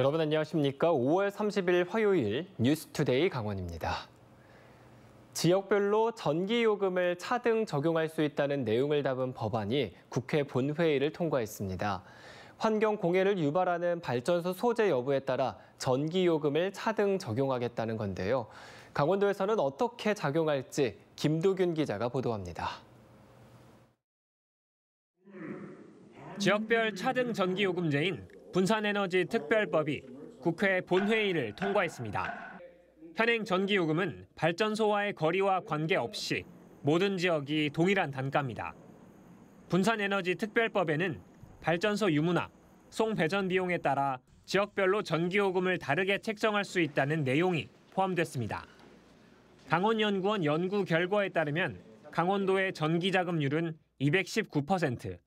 여러분 안녕하십니까? 5월 30일 화요일 뉴스투데이 강원입니다. 지역별로 전기요금을 차등 적용할 수 있다는 내용을 담은 법안이 국회 본회의를 통과했습니다. 환경 공해를 유발하는 발전소 소재 여부에 따라 전기요금을 차등 적용하겠다는 건데요. 강원도에서는 어떻게 작용할지 김도균 기자가 보도합니다. 지역별 차등 전기요금제인 분산에너지 특별법이 국회 본회의를 통과했습니다. 현행 전기요금은 발전소와의 거리와 관계없이 모든 지역이 동일한 단가입니다. 분산에너지 특별법에는 발전소 유무나 송배전 비용에 따라 지역별로 전기요금을 다르게 책정할 수 있다는 내용이 포함됐습니다. 강원연구원 연구 결과에 따르면 강원도의 전기자금률은 219%,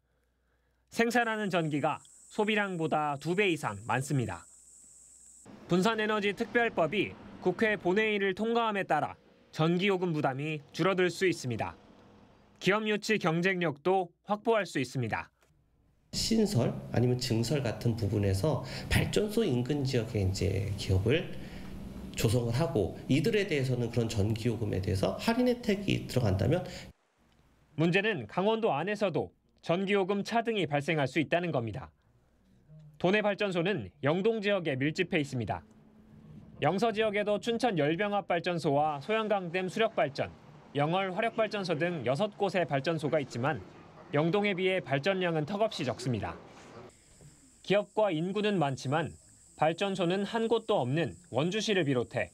생산하는 전기가 소비량보다 두 배 이상 많습니다. 분산에너지 특별법이 국회 본회의를 통과함에 따라 전기요금 부담이 줄어들 수 있습니다. 기업 유치 경쟁력도 확보할 수 있습니다. 신설 아니면 증설 같은 부분에서 발전소 인근 지역에 이제 기업을 조성을 하고 이들에 대해서는 그런 전기요금에 대해서 할인 혜택이 들어간다면 문제는 강원도 안에서도 전기요금 차등이 발생할 수 있다는 겁니다. 도내 발전소는 영동 지역에 밀집해 있습니다. 영서 지역에도 춘천 열병합 발전소와 소양강댐 수력 발전, 영월 화력 발전소 등 6곳의 발전소가 있지만 영동에 비해 발전량은 턱없이 적습니다. 기업과 인구는 많지만 발전소는 한 곳도 없는 원주시를 비롯해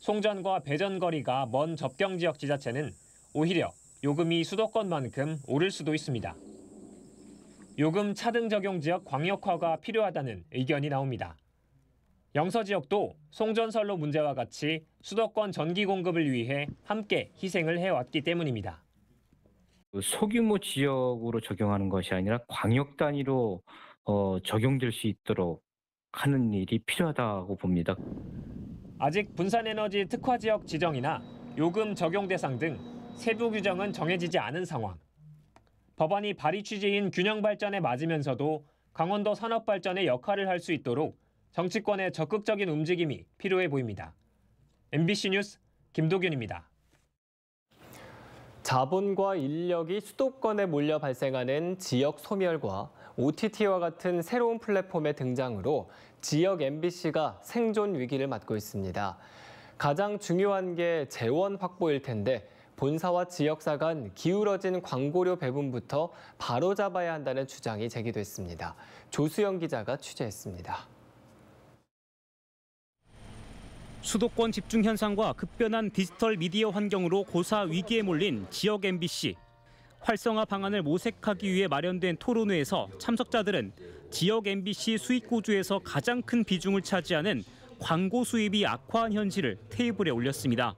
송전과 배전 거리가 먼 접경 지역 지자체는 오히려 요금이 수도권만큼 오를 수도 있습니다. 요금 차등 적용 지역 광역화가 필요하다는 의견이 나옵니다. 영서 지역도 송전설로 문제와 같이 수도권 전기 공급을 위해 함께 희생을 해왔기 때문입니다. 그 소규모 지역으로 적용하는 것이 아니라 광역 단위로 어, 적용될 수 있도록 하는 일이 필요하다고 봅니다. 아직 분산에너지 특화 지역 지정이나 요금 적용 대상 등 세부 규정은 정해지지 않은 상황. 법안이 발의 취지인 균형 발전에 맞으면서도 강원도 산업 발전의 역할을 할 수 있도록 정치권의 적극적인 움직임이 필요해 보입니다. MBC 뉴스 김도균입니다. 자본과 인력이 수도권에 몰려 발생하는 지역 소멸과 OTT와 같은 새로운 플랫폼의 등장으로 지역 MBC가 생존 위기를 맞고 있습니다. 가장 중요한 게 재원 확보일 텐데 본사와 지역사 간 기울어진 광고료 배분부터 바로잡아야 한다는 주장이 제기됐습니다. 조수영 기자가 취재했습니다. 수도권 집중 현상과 급변한 디지털 미디어 환경으로 고사 위기에 몰린 지역 MBC. 활성화 방안을 모색하기 위해 마련된 토론회에서 참석자들은 지역 MBC 수익 구조에서 가장 큰 비중을 차지하는 광고 수입이 악화한 현실을 테이블에 올렸습니다.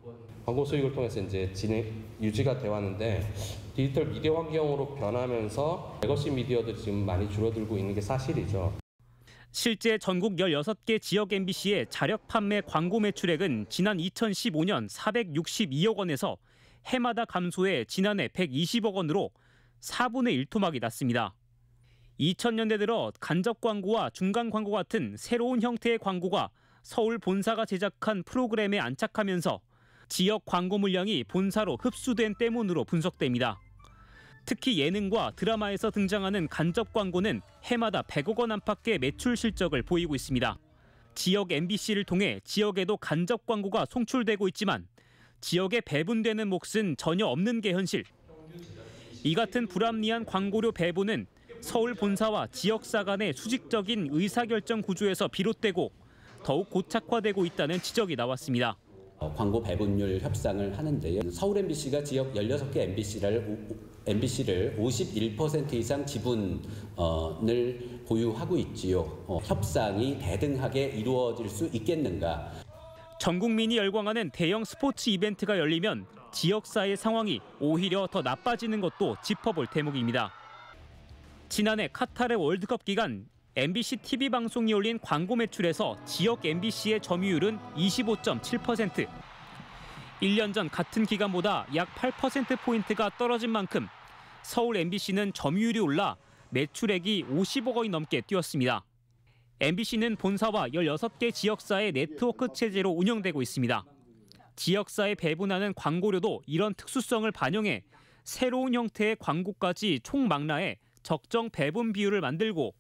광고 수익을 통해서 이제 진행 유지가 되었는데 디지털 미디어 환경으로 변하면서 레거시 미디어들이 지금 많이 줄어들고 있는 게 사실이죠. 실제 전국 16개 지역 MBC의 자력 판매 광고 매출액은 지난 2015년 462억 원에서 해마다 감소해 지난해 120억 원으로 4분의 1토막이 났습니다. 2000년대 들어 간접 광고와 중간 광고 같은 새로운 형태의 광고가 서울 본사가 제작한 프로그램에 안착하면서 지역 광고 물량이 본사로 흡수된 때문으로 분석됩니다. 특히 예능과 드라마에서 등장하는 간접 광고는 해마다 100억 원 안팎의 매출 실적을 보이고 있습니다. 지역 MBC를 통해 지역에도 간접 광고가 송출되고 있지만 지역에 배분되는 몫은 전혀 없는 게 현실. 이 같은 불합리한 광고료 배분은 서울 본사와 지역사 간의 수직적인 의사결정 구조에서 비롯되고 더욱 고착화되고 있다는 지적이 나왔습니다. 어, 광고 배분율 협상을 하는데요. 서울 MBC가 지역 16개 MBC를 MBC를 51% 이상 지분을 보유하고 있지요. 어, 협상이 대등하게 이루어질 수 있겠는가? 전 국민이 열광하는 대형 스포츠 이벤트가 열리면 지역사의 상황이 오히려 더 나빠지는 것도 짚어볼 대목입니다. 지난해 카타르 월드컵 기간 MBC TV 방송이 올린 광고 매출에서 지역 MBC의 점유율은 25.7%. 1년 전 같은 기간보다 약 8%포인트가 떨어진 만큼 서울 MBC는 점유율이 올라 매출액이 50억 원이 넘게 뛰었습니다. MBC는 본사와 16개 지역사의 네트워크 체제로 운영되고 있습니다. 지역사에 배분하는 광고료도 이런 특수성을 반영해 새로운 형태의 광고까지 총망라해 적정 배분 비율을 만들고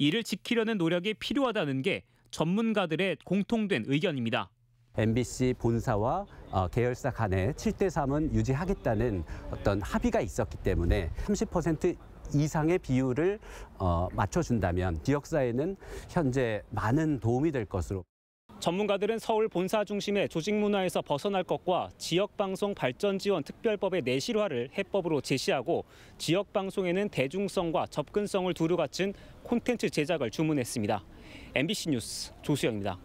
이를 지키려는 노력이 필요하다는 게 전문가들의 공통된 의견입니다. MBC 본사와 어, 계열사 간에 7대 3은 유지하겠다는 어떤 합의가 있었기 때문에 30% 이상의 비율을 어, 맞춰준다면 지역사회는 현재 많은 도움이 될 것으로. 전문가들은 서울 본사 중심의 조직 문화에서 벗어날 것과 지역방송 발전 지원 특별법의 내실화를 해법으로 제시하고 지역방송에는 대중성과 접근성을 두루 갖춘 콘텐츠 제작을 주문했습니다. MBC 뉴스 조수영입니다.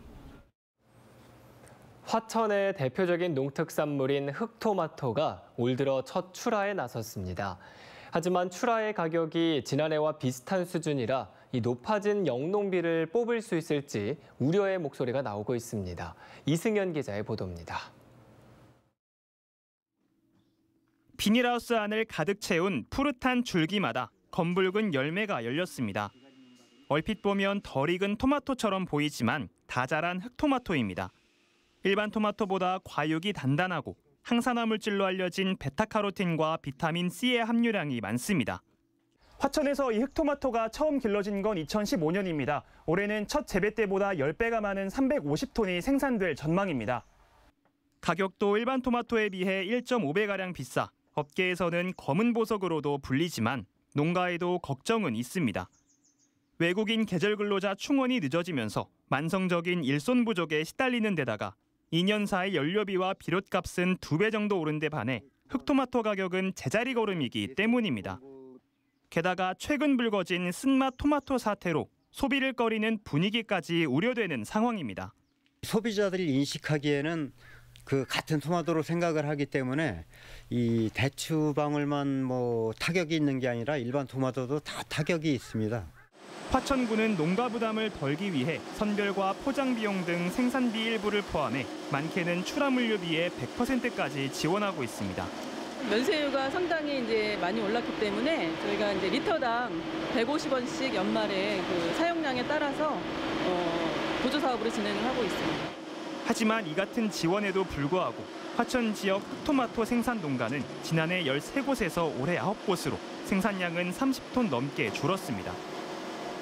화천의 대표적인 농특산물인 흑토마토가 올 들어 첫 출하에 나섰습니다. 하지만 출하의 가격이 지난해와 비슷한 수준이라 이 높아진 영농비를 뽑을 수 있을지 우려의 목소리가 나오고 있습니다. 이승현 기자의 보도입니다. 비닐하우스 안을 가득 채운 푸릇한 줄기마다 검붉은 열매가 열렸습니다. 얼핏 보면 덜 익은 토마토처럼 보이지만 다 자란 흑토마토입니다. 일반 토마토보다 과육이 단단하고 항산화물질로 알려진 베타카로틴과 비타민 C의 함유량이 많습니다. 화천에서 이 흑토마토가 처음 길러진 건 2015년입니다. 올해는 첫 재배 때보다 10배가 많은 350톤이 생산될 전망입니다. 가격도 일반 토마토에 비해 1.5배가량 비싸 업계에서는 검은 보석으로도 불리지만 농가에도 걱정은 있습니다. 외국인 계절 근로자 충원이 늦어지면서 만성적인 일손 부족에 시달리는 데다가 2년 사이 연료비와 비롯값은두 배 정도 오른 데 반해 흑토마토 가격은 제자리 걸음이기 때문입니다. 게다가 최근 불거진 쓴맛 토마토 사태로 소비를 꺼리는 분위기까지 우려되는 상황입니다. 소비자들이 인식하기에는 그 같은 토마토로 생각을 하기 때문에 이 대추 방울만 뭐 타격이 있는 게 아니라 일반 토마토도 다 타격이 있습니다. 화천군은 농가 부담을 덜기 위해 선별과 포장 비용 등 생산비 일부를 포함해 많게는 출하물류비의 100%까지 지원하고 있습니다. 면세유가 상당히 이제 많이 올랐기 때문에 저희가 이제 리터당 150원씩 연말에 그 사용량에 따라서 어, 보조 사업으로 진행을 하고 있습니다. 하지만 이 같은 지원에도 불구하고 화천 지역 흑토마토 생산 농가는 지난해 13곳에서 올해 9곳으로 생산량은 30톤 넘게 줄었습니다.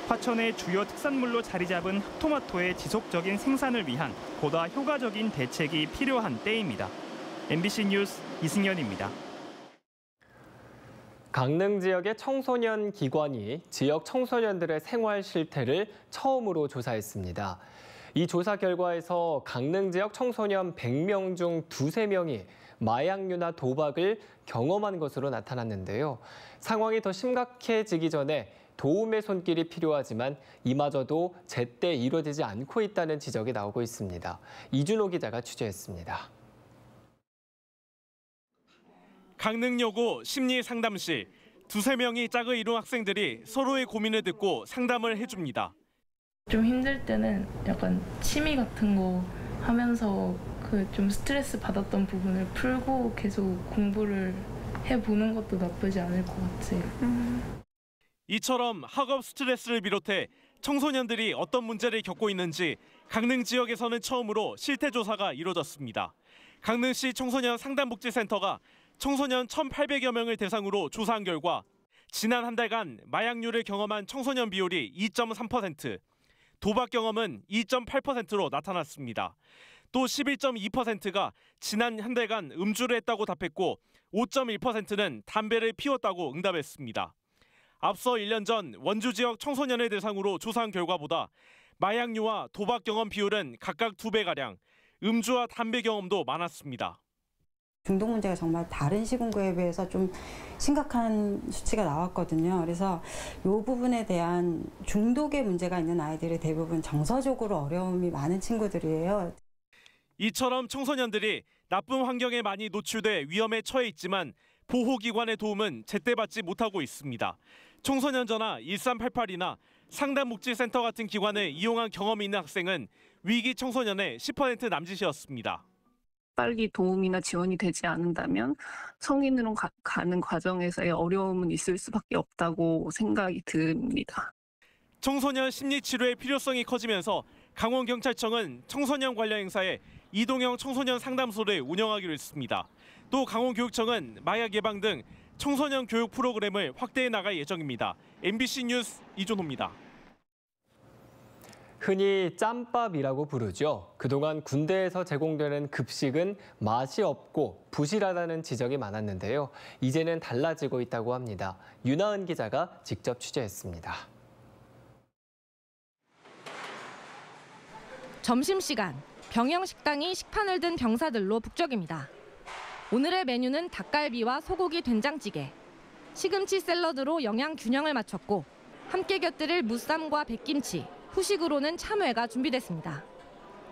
화천의 주요 특산물로 자리 잡은 토마토의 지속적인 생산을 위한 보다 효과적인 대책이 필요한 때입니다. MBC 뉴스 이승현입니다. 강릉 지역의 청소년 기관이 지역 청소년들의 생활 실태를 처음으로 조사했습니다. 이 조사 결과에서 강릉 지역 청소년 100명 중 두세 명이 마약류나 도박을 경험한 것으로 나타났는데요. 상황이 더 심각해지기 전에 도움의 손길이 필요하지만 이마저도 제때 이루어지지 않고 있다는 지적이 나오고 있습니다. 이준호 기자가 취재했습니다. 강릉여고 심리상담실 두세 명이 짝을 이룬 학생들이 서로의 고민을 듣고 상담을 해줍니다. 좀 힘들 때는 약간 취미 같은 거 하면서 그 좀 스트레스 받았던 부분을 풀고 계속 공부를 해보는 것도 나쁘지 않을 것 같아요. 음. 이처럼 학업 스트레스를 비롯해 청소년들이 어떤 문제를 겪고 있는지 강릉 지역에서는 처음으로 실태 조사가 이루어졌습니다. 강릉시 청소년 상담복지센터가 청소년 1,800여 명을 대상으로 조사한 결과 지난 한 달간 마약류를 경험한 청소년 비율이 2.3%, 도박 경험은 2.8%로 나타났습니다. 또 11.2%가 지난 한 달간 음주를 했다고 답했고 5.1%는 담배를 피웠다고 응답했습니다. 앞서 1년 전 원주 지역 청소년을 대상으로 조사한 결과보다 마약류와 도박 경험 비율은 각각 두 배가량 음주와 담배 경험도 많았습니다. 중독 문제가 정말 다른 시군구에 비해서 좀 심각한 수치가 나왔거든요. 그래서 이 부분에 대한 중독의 문제가 있는 아이들이 대부분 정서적으로 어려움이 많은 친구들이에요. 이처럼 청소년들이 나쁜 환경에 많이 노출돼 위험에 처해 있지만 보호기관의 도움은 제때 받지 못하고 있습니다. 청소년전화 1388이나 상담복지센터 같은 기관을 이용한 경험이 있는 학생은 위기 청소년의 10% 남짓이었습니다. 빨리 도움이나 지원이 되지 않는다면 성인으로 가, 가는 과정에서의 어려움은 있을 수밖에 없다고 생각이 듭니다. 청소년 심리치료의 필요성이 커지면서 강원경찰청은 청소년 관련 행사에 이동형 청소년 상담소를 운영하기로 했습니다. 또 강원교육청은 마약 예방 등 청소년 교육 프로그램을 확대해 나갈 예정입니다. MBC 뉴스 이준호입니다. 흔히 짬밥이라고 부르죠. 그동안 군대에서 제공되는 급식은 맛이 없고 부실하다는 지적이 많았는데요. 이제는 달라지고 있다고 합니다. 윤하은 기자가 직접 취재했습니다. 점심시간, 병영식당이 식판을 든 병사들로 북적입니다. 오늘의 메뉴는 닭갈비와 소고기 된장찌개, 시금치 샐러드로 영양 균형을 맞췄고 함께 곁들일 무쌈과 백김치, 후식으로는 참외가 준비됐습니다.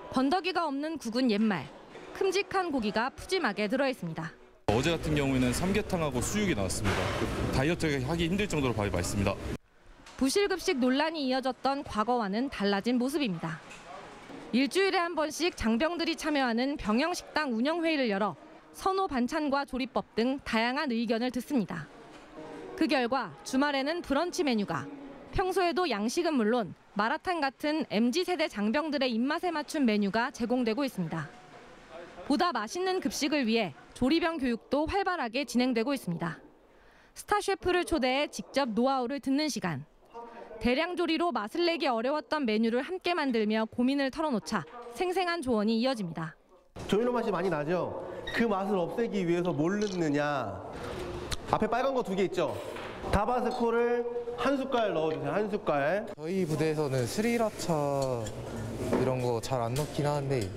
번더기가 없는 국은 옛말, 큼직한 고기가 푸짐하게 들어있습니다. 어제 같은 경우에는 삼계탕하고 수육이 나왔습니다. 다이어트 하기 힘들 정도로 밥이 맛있습니다. 부실급식 논란이 이어졌던 과거와는 달라진 모습입니다. 일주일에 한 번씩 장병들이 참여하는 병영식당 운영회의를 열어 선호 반찬과 조리법 등 다양한 의견을 듣습니다. 그 결과 주말에는 브런치 메뉴가 평소에도 양식은 물론 마라탕 같은 MZ세대 장병들의 입맛에 맞춘 메뉴가 제공되고 있습니다. 보다 맛있는 급식을 위해 조리병 교육도 활발하게 진행되고 있습니다. 스타 셰프를 초대해 직접 노하우를 듣는 시간. 대량 조리로 맛을 내기 어려웠던 메뉴를 함께 만들며 고민을 털어놓자 생생한 조언이 이어집니다. 조미료 맛이 많이 나죠. 그 맛을 없애기 위해서 뭘 넣느냐 앞에 빨간 거 두 개 있죠? 다바스코를 한 숟갈 넣어주세요 한 숟갈 저희 부대에서는 스리라차 이런 거 잘 안 넣긴 하는데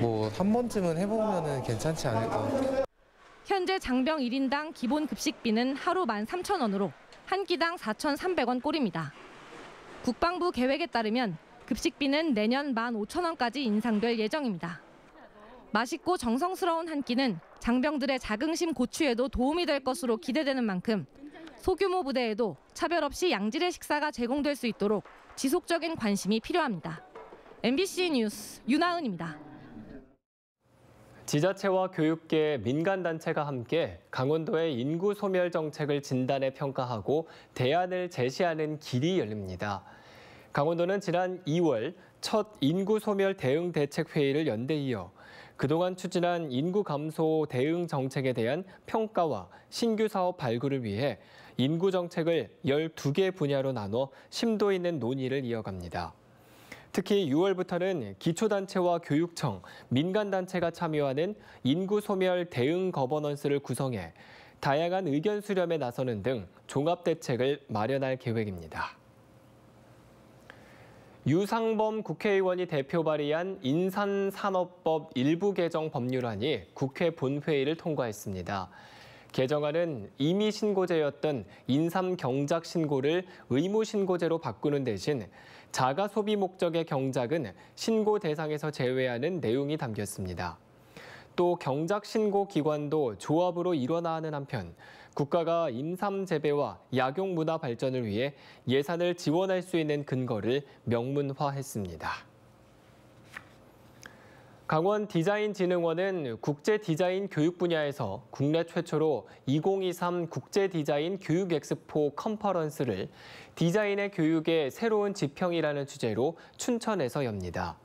뭐 한 번쯤은 해보면 괜찮지 않을까 현재 장병 1인당 기본 급식비는 하루 13,000원으로 한 끼당 4,300원 꼴입니다. 국방부 계획에 따르면 급식비는 내년 15,000원까지 인상될 예정입니다. 맛있고 정성스러운 한 끼는 장병들의 자긍심 고취에도 도움이 될 것으로 기대되는 만큼 소규모 부대에도 차별 없이 양질의 식사가 제공될 수 있도록 지속적인 관심이 필요합니다. MBC 뉴스 윤하은입니다. 지자체와 교육계, 민간단체가 함께 강원도의 인구 소멸 정책을 진단해 평가하고 대안을 제시하는 길이 열립니다. 강원도는 지난 2월 첫 인구 소멸 대응 대책 회의를 연대 이어 그동안 추진한 인구 감소 대응 정책에 대한 평가와 신규 사업 발굴을 위해 인구 정책을 12개 분야로 나눠 심도 있는 논의를 이어갑니다. 특히 6월부터는 기초단체와 교육청, 민간단체가 참여하는 인구 소멸 대응 거버넌스를 구성해 다양한 의견 수렴에 나서는 등 종합대책을 마련할 계획입니다. 유상범 국회의원이 대표 발의한 인산산업법 일부 개정 법률안이 국회 본회의를 통과했습니다. 개정안은 이미 신고제였던 인삼 경작 신고를 의무 신고제로 바꾸는 대신 자가 소비 목적의 경작은 신고 대상에서 제외하는 내용이 담겼습니다. 또 경작 신고 기관도 조합으로 일어나는 한편 국가가 임삼 재배와 약용 문화 발전을 위해 예산을 지원할 수 있는 근거를 명문화했습니다. 강원 디자인진흥원은 국제 디자인 교육 분야에서 국내 최초로 2023 국제 디자인 교육 엑스포 컨퍼런스를 디자인의 교육의 새로운 지평이라는 주제로 춘천에서 엽니다.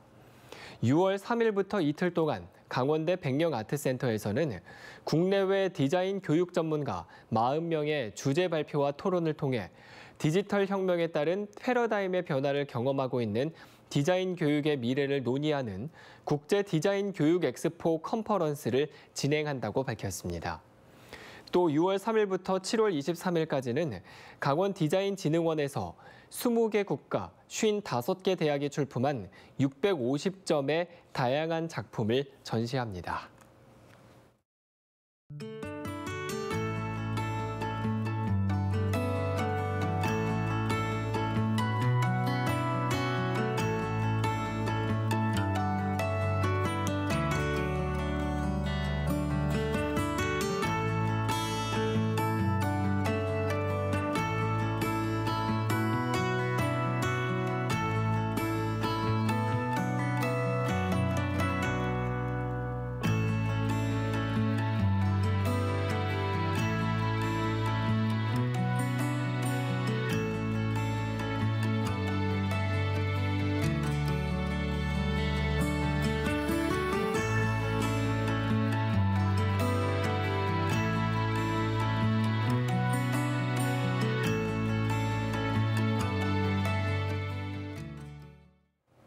6월 3일부터 이틀 동안 강원대 백령아트센터에서는 국내외 디자인 교육 전문가 40명의 주제 발표와 토론을 통해 디지털 혁명에 따른 패러다임의 변화를 경험하고 있는 디자인 교육의 미래를 논의하는 국제 디자인 교육 엑스포 컨퍼런스를 진행한다고 밝혔습니다. 또 6월 3일부터 7월 23일까지는 강원 디자인 진흥원에서 20개 국가 55개 대학이 출품한 650점의 다양한 작품을 전시합니다.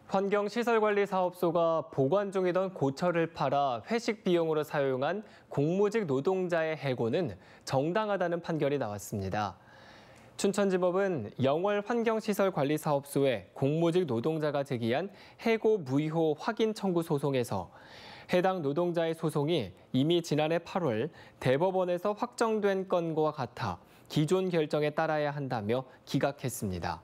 환경시설관리사업소가 보관 중이던 고철을 팔아 회식 비용으로 사용한 공무직 노동자의 해고는 정당하다는 판결이 나왔습니다. 춘천지법은 영월 환경시설관리사업소의 공무직 노동자가 제기한 해고 무효 확인 청구 소송에서 해당 노동자의 소송이 이미 지난해 8월 대법원에서 확정된 건과 같아 기존 결정에 따라야 한다며 기각했습니다.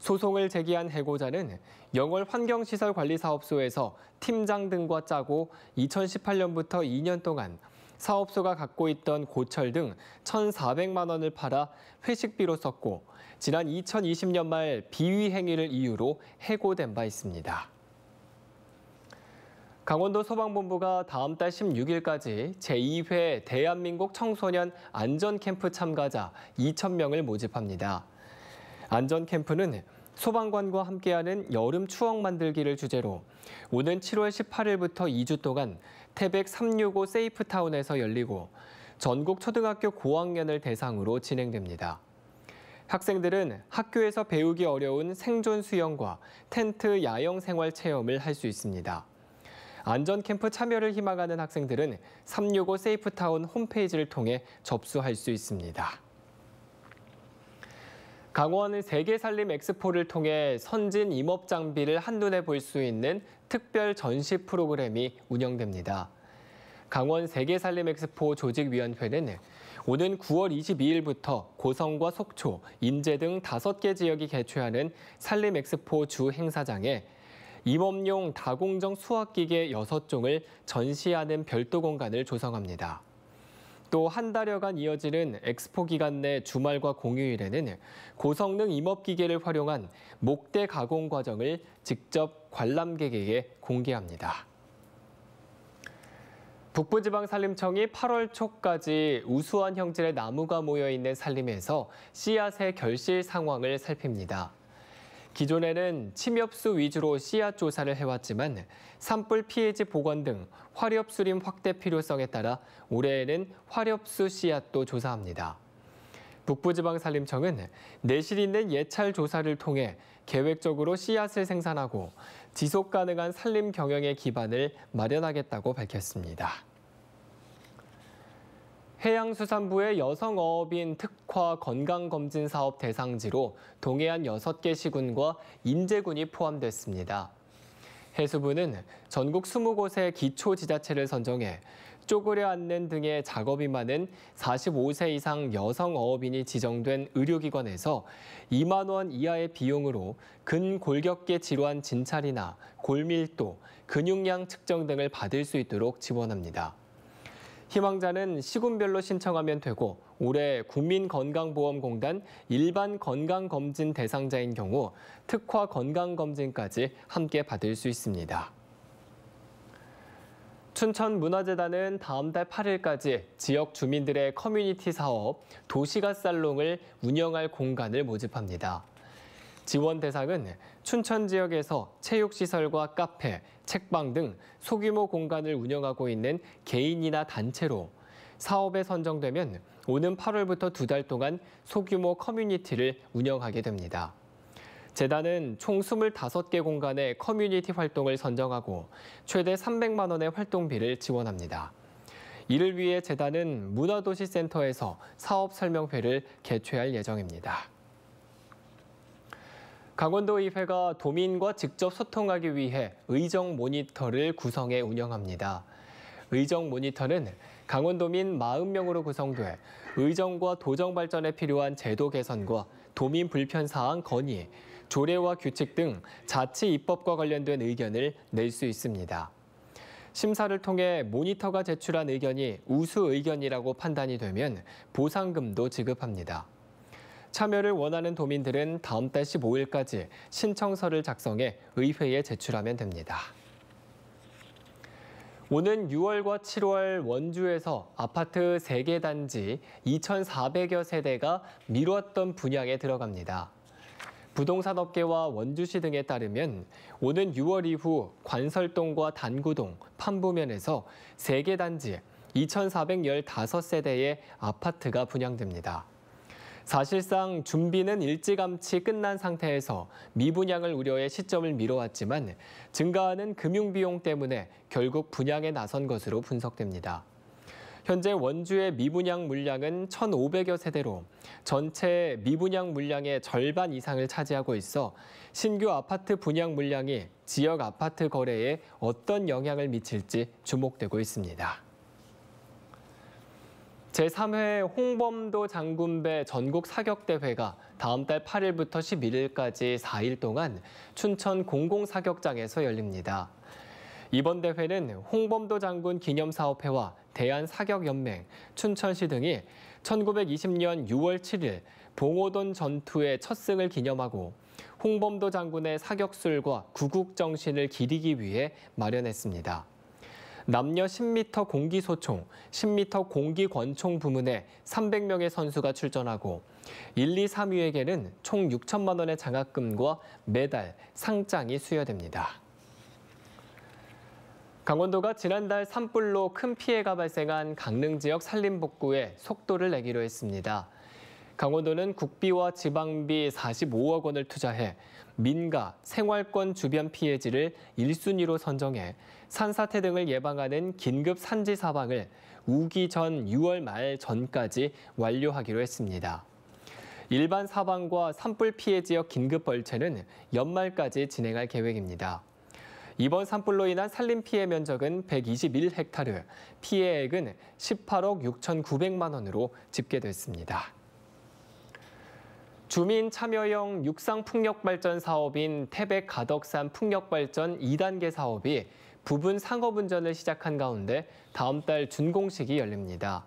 소송을 제기한 해고자는 영월 환경시설관리사업소에서 팀장 등과 짜고 2018년부터 2년 동안 사업소가 갖고 있던 고철 등 1,400만 원을 팔아 회식비로 썼고 지난 2020년 말 비위 행위를 이유로 해고된 바 있습니다. 강원도 소방본부가 다음 달 16일까지 제2회 대한민국 청소년 안전캠프 참가자 2,000명을 모집합니다. 안전캠프는 소방관과 함께하는 여름 추억 만들기를 주제로 오는 7월 18일부터 2주 동안 태백 365 세이프타운에서 열리고 전국 초등학교 고학년을 대상으로 진행됩니다. 학생들은 학교에서 배우기 어려운 생존 수영과 텐트 야영 생활 체험을 할 수 있습니다. 안전 캠프 참여를 희망하는 학생들은 365 세이프타운 홈페이지를 통해 접수할 수 있습니다. 강원은 세계산림 엑스포를 통해 선진 임업 장비를 한눈에 볼 수 있는 특별 전시 프로그램이 운영됩니다. 강원 세계살림 엑스포 조직위원회는 오는 9월 22일부터 고성과 속초, 인제 등 5개 지역이 개최하는 산림 엑스포 주 행사장에 임업용 다공정 수학기계 6종을 전시하는 별도 공간을 조성합니다. 또한 달여간 이어지는 엑스포 기간 내 주말과 공휴일에는 고성능 임업기계를 활용한 목대 가공 과정을 직접 관람객에게 공개합니다. 북부지방산림청이 8월 초까지 우수한 형질의 나무가 모여있는 산림에서 씨앗의 결실 상황을 살핍니다. 기존에는 침엽수 위주로 씨앗 조사를 해왔지만 산불 피해지 복원 등 화력 수림 확대 필요성에 따라 올해에는 화력수 씨앗도 조사합니다. 북부지방산림청은 내실 있는 예찰 조사를 통해 계획적으로 씨앗을 생산하고 지속 가능한 산림 경영의 기반을 마련하겠다고 밝혔습니다. 해양수산부의 여성어업인 특화 건강검진 사업 대상지로 동해안 6개 시군과 인재군이 포함됐습니다. 해수부는 전국 20곳의 기초지자체를 선정해 쪼그려 앉는 등의 작업이 많은 45세 이상 여성 어업인이 지정된 의료기관에서 2만 원 이하의 비용으로 근골격계 질환 진찰이나 골밀도, 근육량 측정 등을 받을 수 있도록 지원합니다. 희망자는 시군별로 신청하면 되고 올해 국민건강보험공단 일반 건강검진 대상자인 경우 특화 건강검진까지 함께 받을 수 있습니다. 춘천문화재단은 다음 달 8일까지 지역 주민들의 커뮤니티 사업 도시가 살롱을 운영할 공간을 모집합니다. 지원 대상은 춘천 지역에서 체육시설과 카페, 책방 등 소규모 공간을 운영하고 있는 개인이나 단체로 사업에 선정되면 오는 8월부터 두 달 동안 소규모 커뮤니티를 운영하게 됩니다. 재단은 총 25개 공간의 커뮤니티 활동을 선정하고 최대 300만 원의 활동비를 지원합니다. 이를 위해 재단은 문화도시센터에서 사업 설명회를 개최할 예정입니다. 강원도의회가 도민과 직접 소통하기 위해 의정 모니터를 구성해 운영합니다. 의정 모니터는 강원도민 40명으로 구성돼 의정과 도정 발전에 필요한 제도 개선과 도민 불편 사항 건의, 조례와 규칙 등 자치 입법과 관련된 의견을 낼 수 있습니다. 심사를 통해 모니터가 제출한 의견이 우수 의견이라고 판단이 되면 보상금도 지급합니다. 참여를 원하는 도민들은 다음 달 15일까지 신청서를 작성해 의회에 제출하면 됩니다. 오는 6월과 7월 원주에서 아파트 3개 단지 2,400여 세대가 미뤘던 분양에 들어갑니다. 부동산업계와 원주시 등에 따르면 오는 6월 이후 관설동과 단구동, 판부면에서 3개 단지 2,415세대의 아파트가 분양됩니다. 사실상 준비는 일찌감치 끝난 상태에서 미분양을 우려해 시점을 미뤄왔지만 증가하는 금융비용 때문에 결국 분양에 나선 것으로 분석됩니다. 현재 원주의 미분양 물량은 1,500여 세대로 전체 미분양 물량의 절반 이상을 차지하고 있어 신규 아파트 분양 물량이 지역 아파트 거래에 어떤 영향을 미칠지 주목되고 있습니다. 제3회 홍범도 장군배 전국 사격대회가 다음 달 8일부터 11일까지 4일 동안 춘천 공공사격장에서 열립니다. 이번 대회는 홍범도 장군 기념사업회와 대한사격연맹, 춘천시 등이 1920년 6월 7일 봉오돈 전투의 첫 승을 기념하고 홍범도 장군의 사격술과 구국정신을 기리기 위해 마련했습니다. 남녀 10m 공기소총, 10m 공기권총 부문에 300명의 선수가 출전하고 1, 2, 3위에게는 총 6천만 원의 장학금과 메달, 상장이 수여됩니다. 강원도가 지난달 산불로 큰 피해가 발생한 강릉 지역 산림복구에 속도를 내기로 했습니다. 강원도는 국비와 지방비 45억 원을 투자해 민가, 생활권 주변 피해지를 1순위로 선정해 산사태 등을 예방하는 긴급 산지 사방을 우기 전 6월 말 전까지 완료하기로 했습니다. 일반 사방과 산불 피해 지역 긴급 벌채는 연말까지 진행할 계획입니다. 이번 산불로 인한 산림 피해 면적은 121헥타르, 피해액은 18억 6,900만 원으로 집계됐습니다. 주민 참여형 육상 풍력 발전 사업인 태백 가덕산 풍력 발전 2단계 사업이 부분 상업 운전을 시작한 가운데 다음 달 준공식이 열립니다.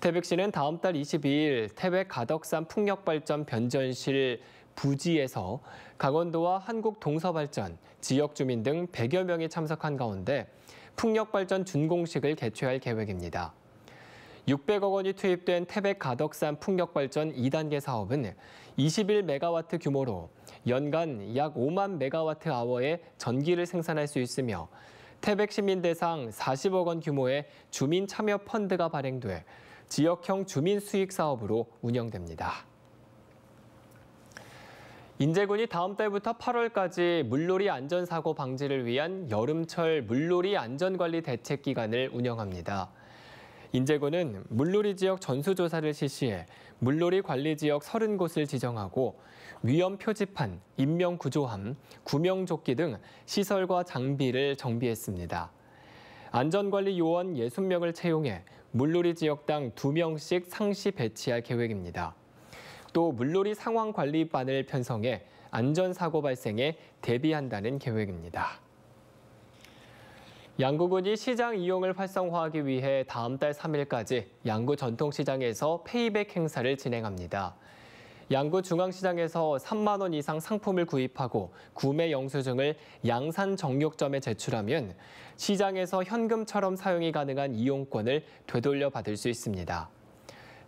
태백시는 다음 달 22일 태백 가덕산 풍력 발전 변전실 부지에서 강원도와 한국동서발전, 지역 주민 등 100여 명이 참석한 가운데 풍력 발전 준공식을 개최할 계획입니다. 600억 원이 투입된 태백 가덕산 풍력발전 2단계 사업은 21메가와트 규모로 연간 약 5만 메가와트아워의 전기를 생산할 수 있으며 태백 시민 대상 40억 원 규모의 주민 참여 펀드가 발행돼 지역형 주민 수익 사업으로 운영됩니다. 인제군이 다음 달부터 8월까지 물놀이 안전사고 방지를 위한 여름철 물놀이 안전관리 대책 기간을 운영합니다. 인제군은 물놀이 지역 전수조사를 실시해 물놀이 관리 지역 30곳을 지정하고 위험 표지판, 인명구조함, 구명조끼 등 시설과 장비를 정비했습니다. 안전관리 요원 60명을 채용해 물놀이 지역당 2명씩 상시 배치할 계획입니다. 또 물놀이 상황관리반을 편성해 안전사고 발생에 대비한다는 계획입니다. 양구군이 시장 이용을 활성화하기 위해 다음 달 3일까지 양구 전통시장에서 페이백 행사를 진행합니다. 양구 중앙시장에서 3만 원 이상 상품을 구입하고 구매 영수증을 양산 정육점에 제출하면 시장에서 현금처럼 사용이 가능한 이용권을 되돌려 받을 수 있습니다.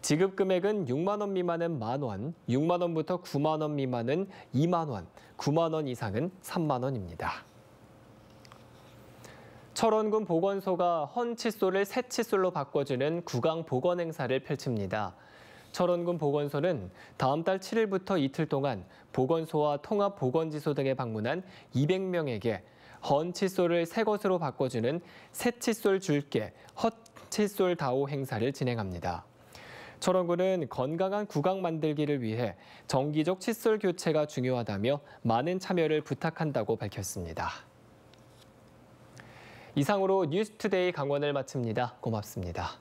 지급 금액은 6만 원 미만은 만 원, 6만 원부터 9만 원 미만은 2만 원, 9만 원 이상은 3만 원입니다. 철원군 보건소가 헌 칫솔을 새 칫솔로 바꿔주는 구강 보건 행사를 펼칩니다. 철원군 보건소는 다음 달 7일부터 이틀 동안 보건소와 통합보건지소 등에 방문한 200명에게 헌 칫솔을 새 것으로 바꿔주는 새 칫솔 줄게 헛 칫솔 다오 행사를 진행합니다. 철원군은 건강한 구강 만들기를 위해 정기적 칫솔 교체가 중요하다며 많은 참여를 부탁한다고 밝혔습니다. 이상으로 뉴스투데이 강원을 마칩니다. 고맙습니다.